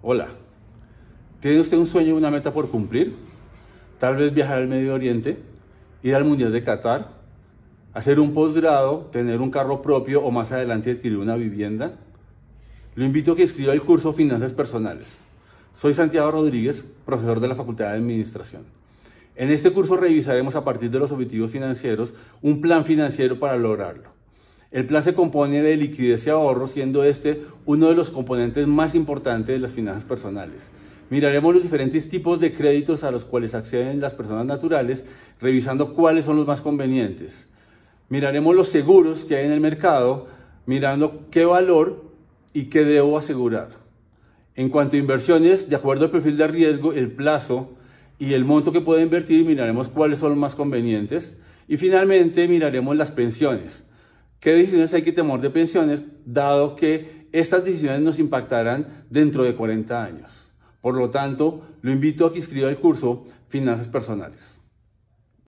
Hola, ¿tiene usted un sueño y una meta por cumplir? Tal vez viajar al Medio Oriente, ir al Mundial de Qatar, hacer un posgrado, tener un carro propio o más adelante adquirir una vivienda. Lo invito a que escriba el curso Finanzas Personales. Soy Santiago Rodríguez, profesor de la Facultad de Administración. En este curso revisaremos a partir de los objetivos financieros un plan financiero para lograrlo. El plan se compone de liquidez y ahorro, siendo este uno de los componentes más importantes de las finanzas personales. Miraremos los diferentes tipos de créditos a los cuales acceden las personas naturales, revisando cuáles son los más convenientes. Miraremos los seguros que hay en el mercado, mirando qué valor y qué debo asegurar. En cuanto a inversiones, de acuerdo al perfil de riesgo, el plazo y el monto que puede invertir, miraremos cuáles son los más convenientes. Y finalmente miraremos las pensiones ¿Qué decisiones hay que temor de pensiones, dado que estas decisiones nos impactarán dentro de 40 años? Por lo tanto, lo invito a que inscriba el curso Finanzas Personales.